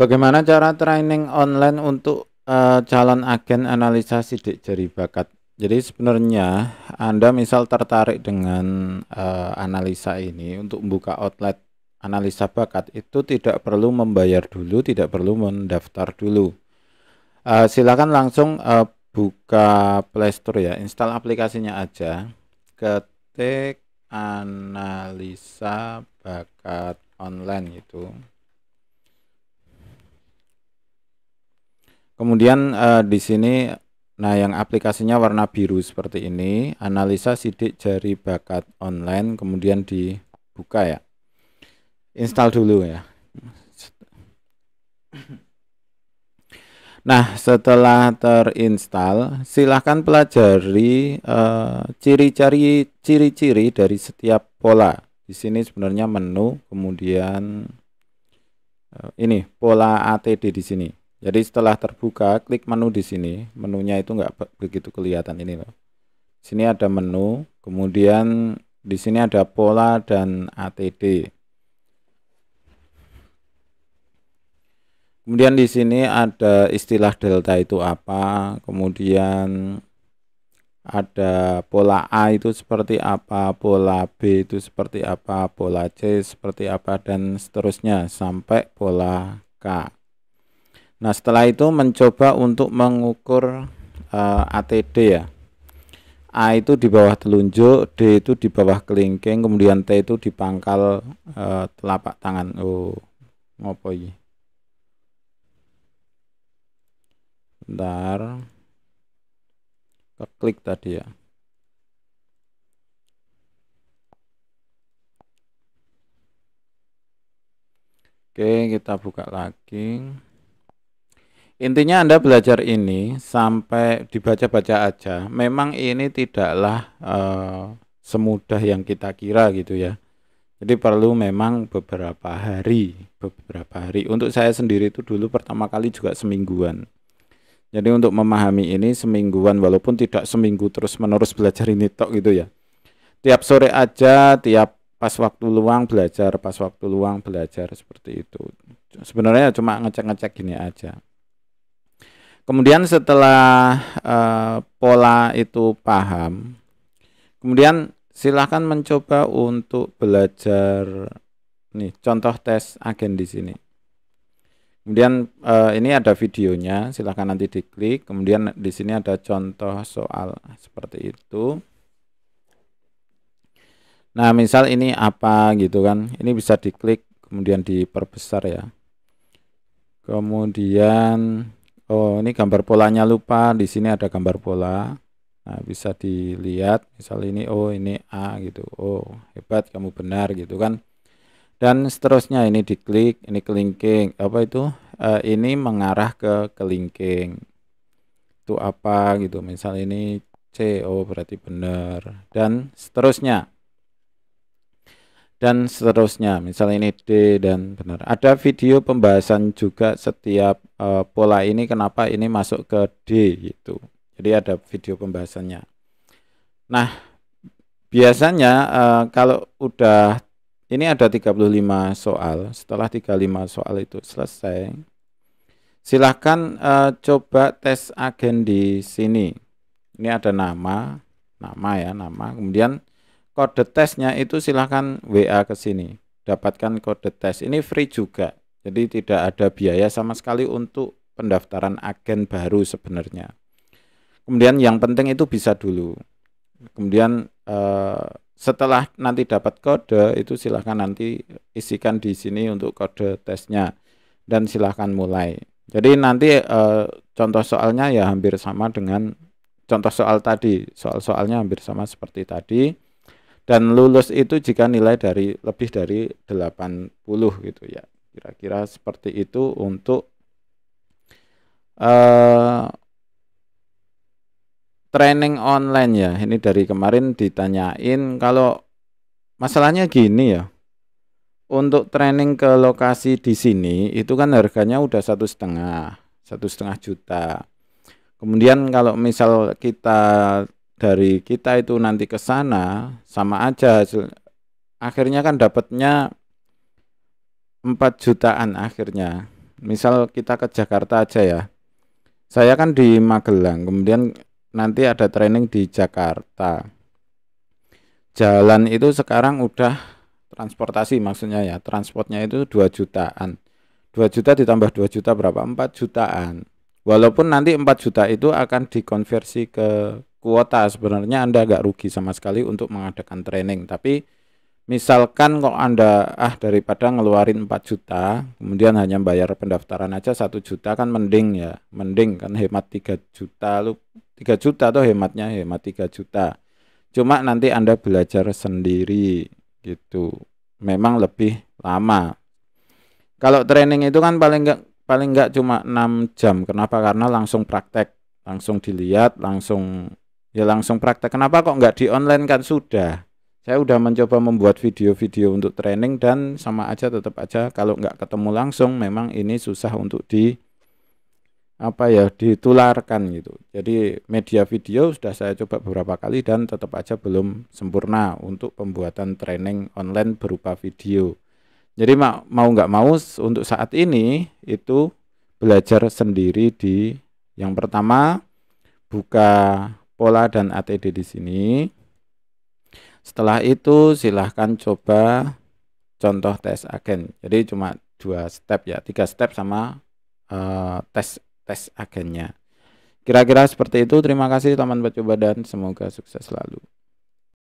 Bagaimana cara training online untuk uh, calon agen analisa sidik jari bakat? Jadi sebenarnya Anda misal tertarik dengan uh, analisa ini untuk membuka outlet analisa bakat itu tidak perlu membayar dulu, tidak perlu mendaftar dulu. Uh, silakan langsung uh, buka Playstore ya, install aplikasinya aja. Ketik analisa bakat online itu. Kemudian uh, di sini nah yang aplikasinya warna biru seperti ini, analisa sidik jari bakat online kemudian dibuka ya. Install dulu ya. Nah, setelah terinstall, silahkan pelajari eh, ciri-ciri uh, ciri-ciri dari setiap pola. Di sini sebenarnya menu, kemudian uh, ini pola ATD di sini. Jadi setelah terbuka, klik menu di sini. Menunya itu nggak begitu kelihatan ini loh. Sini ada menu, kemudian di sini ada pola dan ATD. Kemudian di sini ada istilah delta itu apa, kemudian ada pola A itu seperti apa, pola B itu seperti apa, pola C seperti apa, dan seterusnya sampai pola K. Nah, setelah itu mencoba untuk mengukur uh, eh, ATD ya. A itu di bawah telunjuk, D itu di bawah kelingking, kemudian T itu di pangkal uh, telapak tangan. Oh, ngopo ntar Bentar. Keklik tadi ya. Oke, kita buka lagi. Intinya Anda belajar ini sampai dibaca-baca aja. Memang ini tidaklah e, semudah yang kita kira gitu ya. Jadi perlu memang beberapa hari, beberapa hari. Untuk saya sendiri itu dulu pertama kali juga semingguan. Jadi untuk memahami ini semingguan walaupun tidak seminggu terus-menerus belajar ini tok gitu ya. Tiap sore aja, tiap pas waktu luang belajar, pas waktu luang belajar seperti itu. Sebenarnya cuma ngecek-ngecek gini aja. Kemudian setelah uh, pola itu paham, kemudian silahkan mencoba untuk belajar nih contoh tes agen di sini. Kemudian uh, ini ada videonya, silahkan nanti diklik. Kemudian di sini ada contoh soal seperti itu. Nah, misal ini apa gitu kan. Ini bisa diklik kemudian diperbesar ya. Kemudian oh ini gambar polanya lupa di sini ada gambar pola nah bisa dilihat misal ini oh ini A gitu oh hebat kamu benar gitu kan dan seterusnya ini diklik ini kelingking apa itu uh, ini mengarah ke kelingking itu apa gitu misal ini C oh berarti benar dan seterusnya dan seterusnya. Misalnya ini D dan benar. Ada video pembahasan juga setiap e, pola ini kenapa ini masuk ke D gitu. Jadi ada video pembahasannya. Nah, biasanya e, kalau udah ini ada 35 soal. Setelah 35 soal itu selesai, silahkan e, coba tes agen di sini. Ini ada nama, nama ya, nama. Kemudian kode tesnya itu silahkan WA ke sini dapatkan kode tes ini free juga jadi tidak ada biaya sama sekali untuk pendaftaran agen baru sebenarnya kemudian yang penting itu bisa dulu kemudian eh, setelah nanti dapat kode itu silahkan nanti isikan di sini untuk kode tesnya dan silahkan mulai jadi nanti eh, contoh soalnya ya hampir sama dengan contoh soal tadi soal-soalnya hampir sama seperti tadi dan lulus itu jika nilai dari lebih dari 80 gitu ya kira-kira seperti itu untuk uh, training online ya ini dari kemarin ditanyain kalau masalahnya gini ya untuk training ke lokasi di sini itu kan harganya udah satu setengah satu setengah juta kemudian kalau misal kita dari kita itu nanti ke sana sama aja hasil akhirnya kan dapatnya 4 jutaan akhirnya misal kita ke Jakarta aja ya saya kan di Magelang kemudian nanti ada training di Jakarta jalan itu sekarang udah transportasi maksudnya ya transportnya itu 2 jutaan 2 juta ditambah 2 juta berapa 4 jutaan walaupun nanti 4 juta itu akan dikonversi ke kuota sebenarnya Anda agak rugi sama sekali untuk mengadakan training tapi misalkan kok Anda ah daripada ngeluarin 4 juta kemudian hanya bayar pendaftaran aja satu juta kan mending ya mending kan hemat 3 juta lu 3 juta tuh hematnya hemat 3 juta cuma nanti Anda belajar sendiri gitu memang lebih lama kalau training itu kan paling nggak paling nggak cuma 6 jam kenapa karena langsung praktek langsung dilihat langsung ya langsung praktek. Kenapa kok nggak di online kan sudah? Saya udah mencoba membuat video-video untuk training dan sama aja tetap aja kalau nggak ketemu langsung memang ini susah untuk di apa ya ditularkan gitu. Jadi media video sudah saya coba beberapa kali dan tetap aja belum sempurna untuk pembuatan training online berupa video. Jadi mau nggak mau untuk saat ini itu belajar sendiri di yang pertama buka pola dan ATD di sini. Setelah itu silahkan coba contoh tes agen. Jadi cuma dua step ya, tiga step sama uh, tes tes agennya. Kira-kira seperti itu. Terima kasih teman teman coba dan semoga sukses selalu.